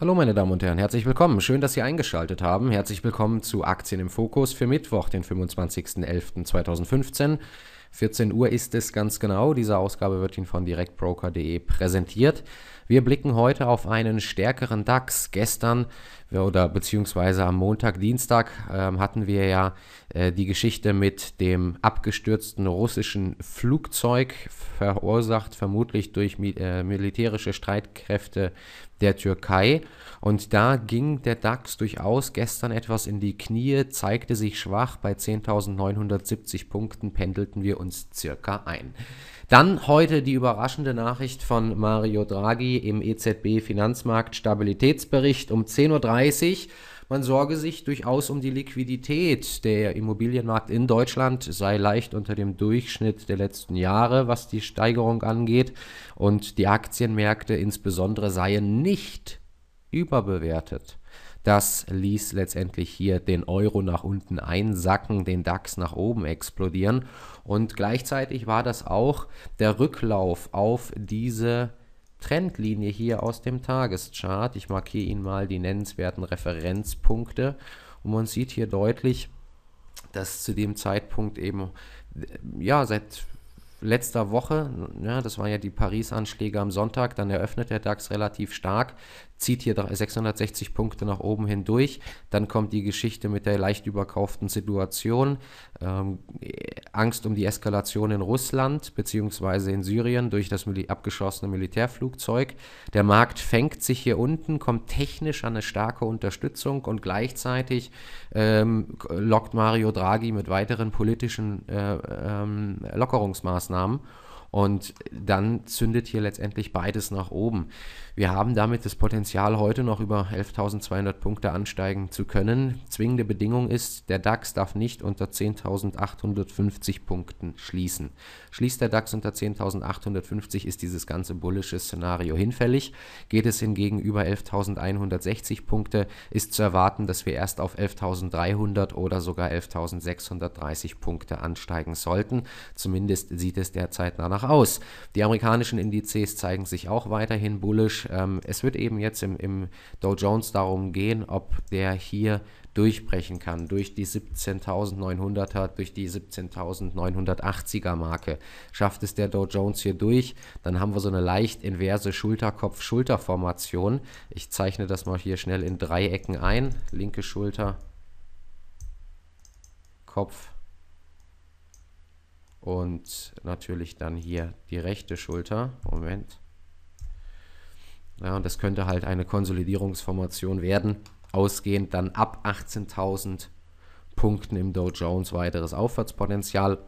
Hallo meine Damen und Herren, herzlich willkommen. Schön, dass Sie eingeschaltet haben. Herzlich willkommen zu Aktien im Fokus für Mittwoch, den 25.11.2015. 14 Uhr ist es ganz genau. Diese Ausgabe wird Ihnen von directbroker.de präsentiert. Wir blicken heute auf einen stärkeren DAX. Gestern oder beziehungsweise am Montag, Dienstag ähm, hatten wir ja äh, die Geschichte mit dem abgestürzten russischen Flugzeug, verursacht vermutlich durch mi äh, militärische Streitkräfte der Türkei. Und da ging der DAX durchaus gestern etwas in die Knie, zeigte sich schwach. Bei 10.970 Punkten pendelten wir uns uns circa ein. Dann heute die überraschende Nachricht von Mario Draghi im EZB-Finanzmarkt-Stabilitätsbericht um 10.30 Uhr. Man sorge sich durchaus um die Liquidität. Der Immobilienmarkt in Deutschland sei leicht unter dem Durchschnitt der letzten Jahre, was die Steigerung angeht. Und die Aktienmärkte insbesondere seien nicht überbewertet. Das ließ letztendlich hier den Euro nach unten einsacken, den DAX nach oben explodieren. Und gleichzeitig war das auch der Rücklauf auf diese Trendlinie hier aus dem Tageschart. Ich markiere Ihnen mal die nennenswerten Referenzpunkte. Und man sieht hier deutlich, dass zu dem Zeitpunkt eben, ja, seit letzter Woche, ja, das waren ja die Paris-Anschläge am Sonntag, dann eröffnet der DAX relativ stark, zieht hier 660 Punkte nach oben hindurch, dann kommt die Geschichte mit der leicht überkauften Situation, ähm, Angst um die Eskalation in Russland bzw. in Syrien durch das Mil abgeschossene Militärflugzeug. Der Markt fängt sich hier unten, kommt technisch an eine starke Unterstützung und gleichzeitig ähm, lockt Mario Draghi mit weiteren politischen äh, ähm, Lockerungsmaßnahmen Maßnahmen und dann zündet hier letztendlich beides nach oben. Wir haben damit das Potenzial, heute noch über 11.200 Punkte ansteigen zu können. Zwingende Bedingung ist, der DAX darf nicht unter 10.850 Punkten schließen. Schließt der DAX unter 10.850, ist dieses ganze bullische Szenario hinfällig. Geht es hingegen über 11.160 Punkte, ist zu erwarten, dass wir erst auf 11.300 oder sogar 11.630 Punkte ansteigen sollten. Zumindest sieht es derzeit danach danach aus. Die amerikanischen Indizes zeigen sich auch weiterhin bullisch. Ähm, es wird eben jetzt im, im Dow Jones darum gehen, ob der hier durchbrechen kann, durch die 17.900er, durch die 17.980er Marke. Schafft es der Dow Jones hier durch, dann haben wir so eine leicht inverse Schulterkopf-Schulterformation. Ich zeichne das mal hier schnell in Dreiecken ein. Linke Schulter, Kopf, und natürlich dann hier die rechte Schulter. Moment. Ja, und das könnte halt eine Konsolidierungsformation werden, ausgehend dann ab 18.000 Punkten im Dow Jones weiteres Aufwärtspotenzial.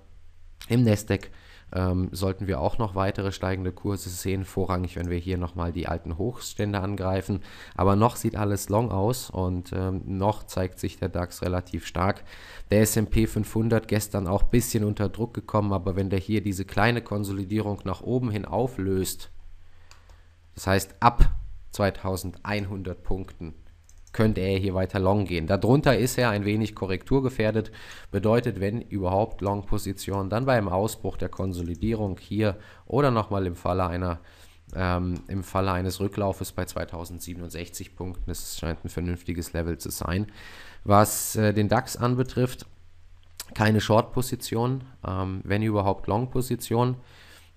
Im Nasdaq ähm, sollten wir auch noch weitere steigende Kurse sehen, vorrangig, wenn wir hier nochmal die alten Hochstände angreifen. Aber noch sieht alles long aus und ähm, noch zeigt sich der DAX relativ stark. Der SP 500 gestern auch ein bisschen unter Druck gekommen, aber wenn der hier diese kleine Konsolidierung nach oben hin auflöst, das heißt ab 2100 Punkten, könnte er hier weiter long gehen. Darunter ist er ein wenig korrekturgefährdet, bedeutet, wenn überhaupt Long-Position, dann beim Ausbruch der Konsolidierung hier oder nochmal im Falle einer ähm, im Falle eines Rücklaufes bei 2067 Punkten. Das scheint ein vernünftiges Level zu sein. Was äh, den DAX anbetrifft, keine Short-Position, ähm, wenn überhaupt Long-Position.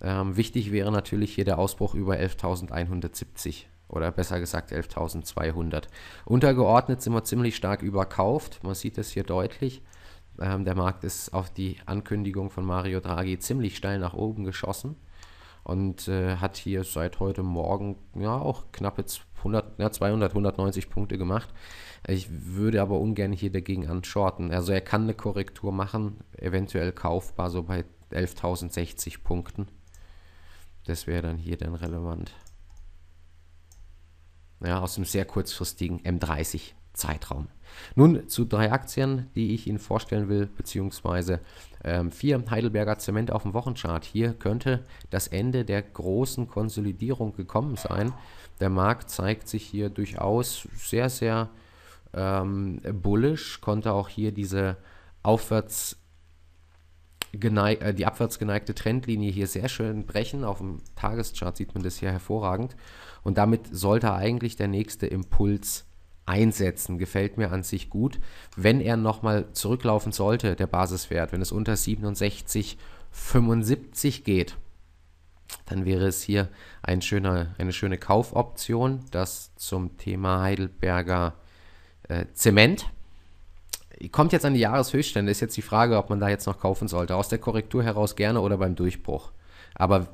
Ähm, wichtig wäre natürlich hier der Ausbruch über 11.170 oder besser gesagt 11.200. Untergeordnet sind wir ziemlich stark überkauft. Man sieht es hier deutlich. Ähm, der Markt ist auf die Ankündigung von Mario Draghi ziemlich steil nach oben geschossen und äh, hat hier seit heute Morgen ja auch knappe 100, ja, 200, 190 Punkte gemacht. Ich würde aber ungern hier dagegen anschorten. Also er kann eine Korrektur machen, eventuell kaufbar so bei 11.060 Punkten. Das wäre dann hier dann relevant ja, aus dem sehr kurzfristigen M30 Zeitraum. Nun zu drei Aktien, die ich Ihnen vorstellen will, beziehungsweise ähm, vier Heidelberger Zement auf dem Wochenchart. Hier könnte das Ende der großen Konsolidierung gekommen sein. Der Markt zeigt sich hier durchaus sehr, sehr ähm, bullisch, konnte auch hier diese Aufwärts- geneig, äh, die abwärts geneigte Trendlinie hier sehr schön brechen. Auf dem Tageschart sieht man das hier hervorragend. Und damit sollte eigentlich der nächste Impuls einsetzen. Gefällt mir an sich gut. Wenn er nochmal zurücklaufen sollte, der Basiswert, wenn es unter 67,75 geht, dann wäre es hier ein schöner, eine schöne Kaufoption. Das zum Thema Heidelberger äh, Zement kommt jetzt an die Jahreshöchststände, ist jetzt die Frage, ob man da jetzt noch kaufen sollte. Aus der Korrektur heraus gerne oder beim Durchbruch. Aber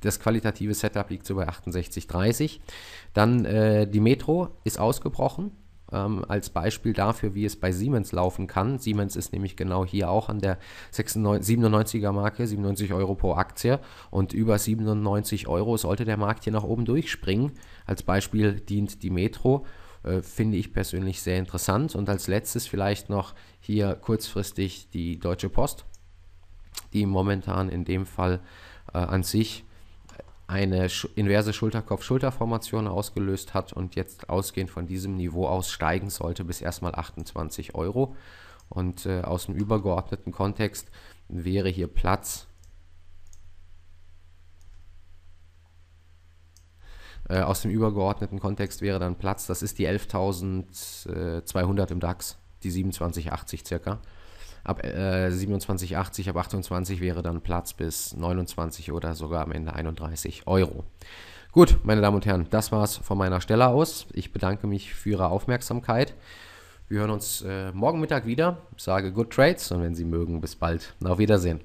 das qualitative Setup liegt so bei 68,30. Dann äh, die Metro ist ausgebrochen. Ähm, als Beispiel dafür, wie es bei Siemens laufen kann. Siemens ist nämlich genau hier auch an der 96, 97er Marke, 97 Euro pro Aktie und über 97 Euro sollte der Markt hier nach oben durchspringen. Als Beispiel dient die Metro äh, finde ich persönlich sehr interessant. Und als letztes vielleicht noch hier kurzfristig die Deutsche Post, die momentan in dem Fall äh, an sich eine inverse Schulterkopf-Schulterformation ausgelöst hat und jetzt ausgehend von diesem Niveau aus steigen sollte bis erstmal 28 Euro. Und äh, aus dem übergeordneten Kontext wäre hier Platz Äh, aus dem übergeordneten Kontext wäre dann Platz, das ist die 11.200 äh, im DAX, die 27,80 circa. Ab äh, 27,80, ab 28 wäre dann Platz bis 29 oder sogar am Ende 31 Euro. Gut, meine Damen und Herren, das war es von meiner Stelle aus. Ich bedanke mich für Ihre Aufmerksamkeit. Wir hören uns äh, morgen Mittag wieder. Ich sage Good Trades und wenn Sie mögen, bis bald. Auf Wiedersehen.